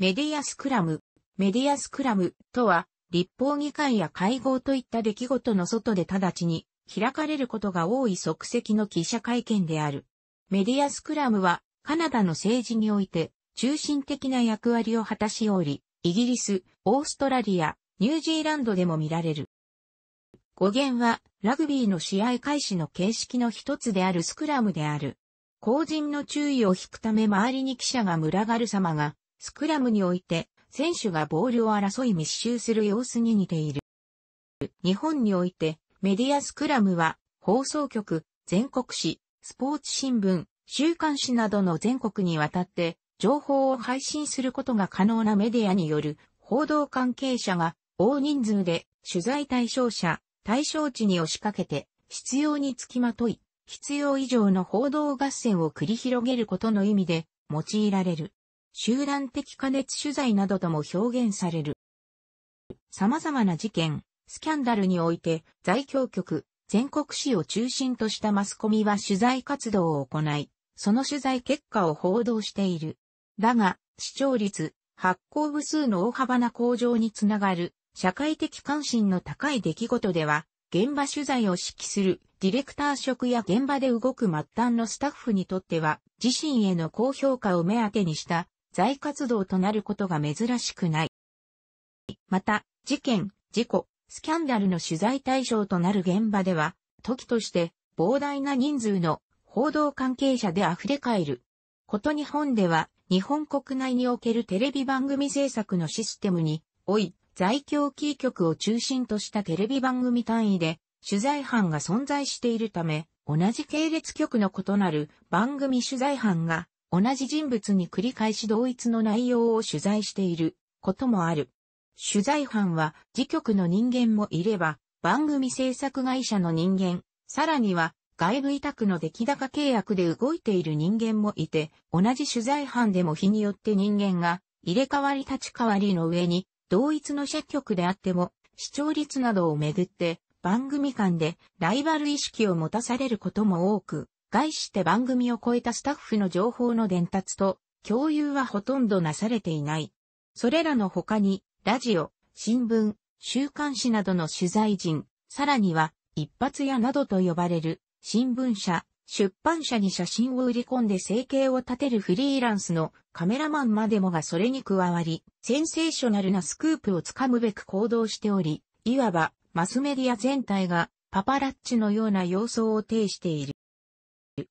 メディアスクラム。メディアスクラムとは、立法議会や会合といった出来事の外で直ちに開かれることが多い即席の記者会見である。メディアスクラムは、カナダの政治において中心的な役割を果たしおり、イギリス、オーストラリア、ニュージーランドでも見られる。語源は、ラグビーの試合開始の形式の一つであるスクラムである。後人の注意を引くため周りに記者が群がる様がスクラムにおいて、選手がボールを争い密集する様子に似ている。日本において、メディアスクラムは、放送局、全国紙、スポーツ新聞、週刊誌などの全国にわたって、情報を配信することが可能なメディアによる報道関係者が大人数で取材対象者、対象地に押しかけて必要につきまとい、必要以上の報道合戦を繰り広げることの意味で用いられる。集団的加熱取材などとも表現される。様々な事件、スキャンダルにおいて、在京局、全国紙を中心としたマスコミは取材活動を行い、その取材結果を報道している。だが、視聴率、発行部数の大幅な向上につながる、社会的関心の高い出来事では、現場取材を指揮するディレクター職や現場で動く末端のスタッフにとっては、自身への高評価を目当てにした在活動となることが珍しくない。また、事件、事故、スキャンダルの取材対象となる現場では、時として膨大な人数の報道関係者で溢れ返る。こと日本では、日本国内におけるテレビ番組制作のシステムに、おい、在京キー局を中心としたテレビ番組単位で、取材班が存在しているため、同じ系列局の異なる番組取材班が同じ人物に繰り返し同一の内容を取材していることもある。取材班は自局の人間もいれば、番組制作会社の人間、さらには外部委託の出来高契約で動いている人間もいて、同じ取材班でも日によって人間が入れ替わり立ち替わりの上に、同一の社局であっても、視聴率などをめぐって、番組間でライバル意識を持たされることも多く、概して番組を超えたスタッフの情報の伝達と共有はほとんどなされていない。それらの他に、ラジオ、新聞、週刊誌などの取材人、さらには、一発屋などと呼ばれる、新聞社、出版社に写真を売り込んで生計を立てるフリーランスのカメラマンまでもがそれに加わり、センセーショナルなスクープをつかむべく行動しており、いわばマスメディア全体がパパラッチのような様相を呈している。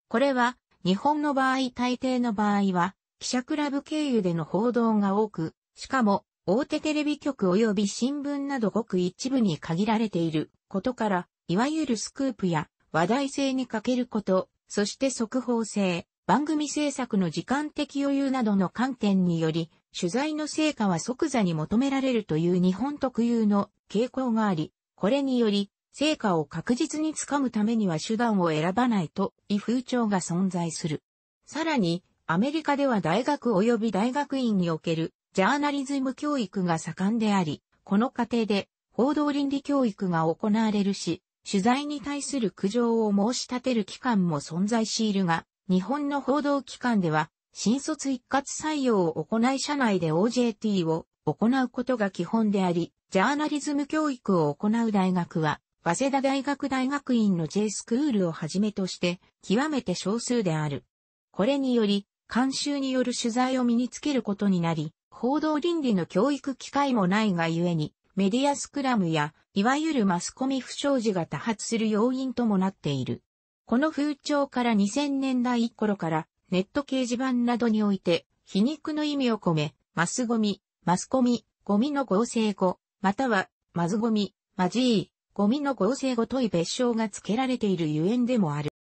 これは、日本の場合大抵の場合は、記者クラブ経由での報道が多く、しかも、大手テレビ局及び新聞などごく一部に限られていることから、いわゆるスクープや話題性に欠けること、そして速報性、番組制作の時間的余裕などの観点により、取材の成果は即座に求められるという日本特有の傾向があり、これにより、成果を確実につかむためには手段を選ばないと異風潮が存在する。さらに、アメリカでは大学及び大学院におけるジャーナリズム教育が盛んであり、この過程で報道倫理教育が行われるし、取材に対する苦情を申し立てる機関も存在しいるが、日本の報道機関では、新卒一括採用を行い社内で OJT を行うことが基本であり、ジャーナリズム教育を行う大学は早稲田大学大学院の J スクールをはじめとして、極めて少数である。これにより、監修による取材を身につけることになり、報道倫理の教育機会もないがゆえに、メディアスクラムや、いわゆるマスコミ不祥事が多発する要因ともなっている。この風潮から2000年代頃からネット掲示板などにおいて皮肉の意味を込め、マスゴミ、マスコミ、ゴミの合成語、またはマズゴミ、マジー、ゴミの合成ごとい別称が付けられているゆえんでもある。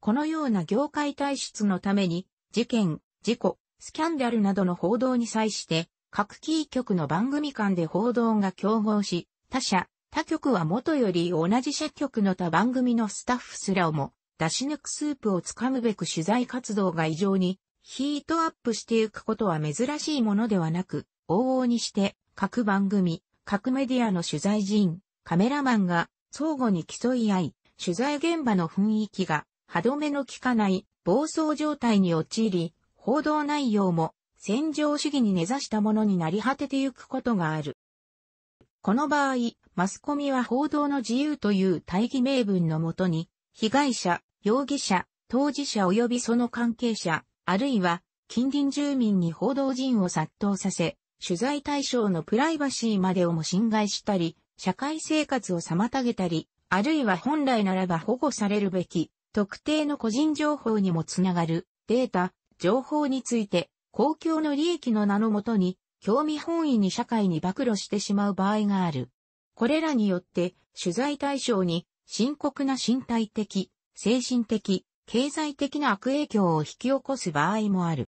このような業界体質のために、事件、事故、スキャンダルなどの報道に際して、各キー局の番組間で報道が競合し、他社、他局は元より同じ社局の他番組のスタッフすらをも、出し抜くスープをつかむべく取材活動が異常にヒートアップしていくことは珍しいものではなく、往々にして各番組、各メディアの取材人、カメラマンが相互に競い合い、取材現場の雰囲気が歯止めの効かない暴走状態に陥り、報道内容も戦場主義に根ざしたものになり果ててゆくことがある。この場合、マスコミは報道の自由という大義名分のもとに、被害者、容疑者、当事者及びその関係者、あるいは近隣住民に報道陣を殺到させ、取材対象のプライバシーまでをも侵害したり、社会生活を妨げたり、あるいは本来ならば保護されるべき、特定の個人情報にもつながる、データ、情報について、公共の利益の名のもとに、興味本位に社会に暴露してしまう場合がある。これらによって、取材対象に深刻な身体的、精神的、経済的な悪影響を引き起こす場合もある。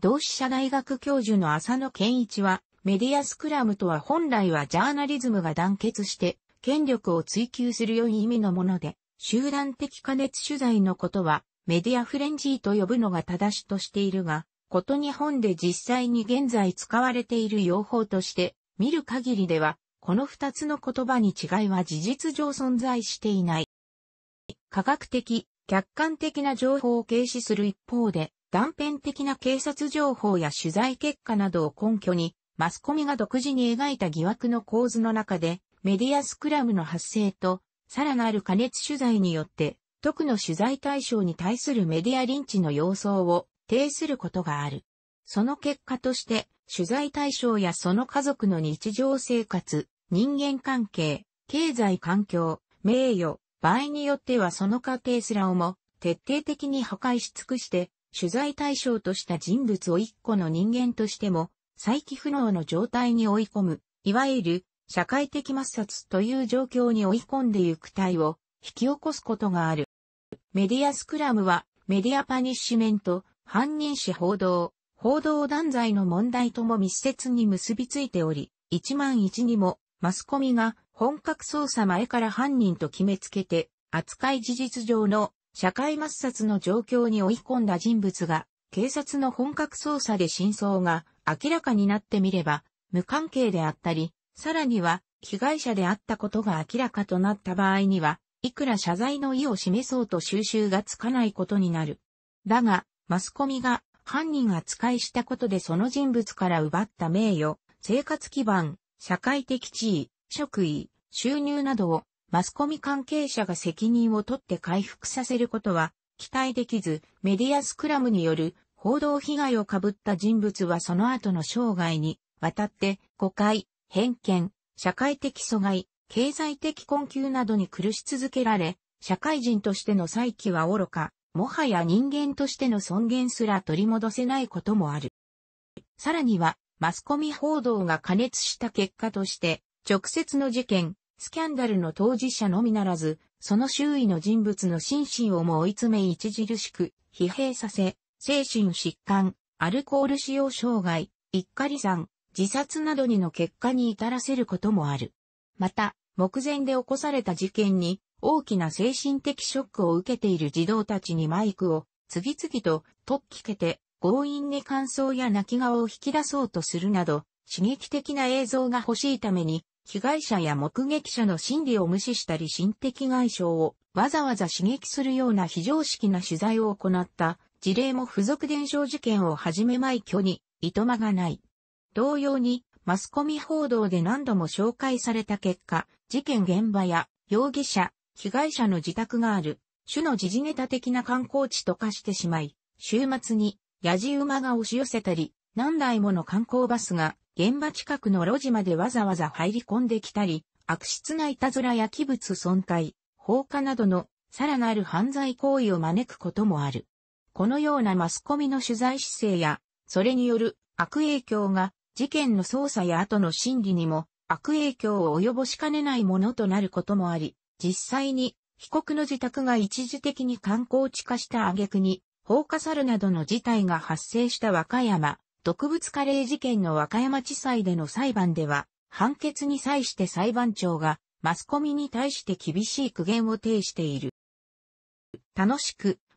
同志社大学教授の浅野健一は、メディアスクラムとは本来はジャーナリズムが団結して、権力を追求する良い意味のもので、集団的加熱取材のことは、メディアフレンジーと呼ぶのが正しとしているが、こと日本で実際に現在使われている用法として、見る限りでは、この二つの言葉に違いは事実上存在していない。科学的、客観的な情報を軽視する一方で、断片的な警察情報や取材結果などを根拠に、マスコミが独自に描いた疑惑の構図の中で、メディアスクラムの発生と、さらなる加熱取材によって、特の取材対象に対するメディアリンチの様相を呈することがある。その結果として、取材対象やその家族の日常生活、人間関係、経済環境、名誉、場合によってはその家庭すらをも徹底的に破壊し尽くして、取材対象とした人物を一個の人間としても再起不能の状態に追い込む、いわゆる社会的抹殺という状況に追い込んでいく体を引き起こすことがある。メディアスクラムはメディアパニッシメント、犯人視報道、報道断罪の問題とも密接に結びついており、一万一にもマスコミが本格捜査前から犯人と決めつけて、扱い事実上の社会抹殺の状況に追い込んだ人物が、警察の本格捜査で真相が明らかになってみれば、無関係であったり、さらには、被害者であったことが明らかとなった場合には、いくら謝罪の意を示そうと収集がつかないことになる。だが、マスコミが犯人が使いしたことでその人物から奪った名誉、生活基盤、社会的地位、職位、収入などをマスコミ関係者が責任を取って回復させることは期待できず、メディアスクラムによる報道被害をかぶった人物はその後の生涯に、わたって誤解、偏見、社会的阻害、経済的困窮などに苦し続けられ、社会人としての再起は愚か、もはや人間としての尊厳すら取り戻せないこともある。さらには、マスコミ報道が加熱した結果として、直接の事件、スキャンダルの当事者のみならず、その周囲の人物の心身をも追い詰め著しく疲弊させ、精神疾患、アルコール使用障害、一家離散、自殺などにの結果に至らせることもある。また、目前で起こされた事件に大きな精神的ショックを受けている児童たちにマイクを次々とっきけて強引に感想や泣き顔を引き出そうとするなど刺激的な映像が欲しいために被害者や目撃者の心理を無視したり心的外傷をわざわざ刺激するような非常識な取材を行った事例も付属伝承事件をはじめ枚挙に、いとまがない。同様に、マスコミ報道で何度も紹介された結果、事件現場や容疑者、被害者の自宅がある、種の時事ネタ的な観光地と化してしまい、週末に、やじ馬が押し寄せたり、何台もの観光バスが、現場近くの路地までわざわざ入り込んできたり、悪質ないたずらや器物損壊、放火などの、さらなる犯罪行為を招くこともある。このようなマスコミの取材姿勢や、それによる悪影響が事件の捜査や後の審理にも悪影響を及ぼしかねないものとなることもあり、実際に被告の自宅が一時的に観光地化した挙句に放火さるなどの事態が発生した和歌山毒物カレー事件の和歌山地裁での裁判では判決に際して裁判長がマスコミに対して厳しい苦言を呈している。楽しく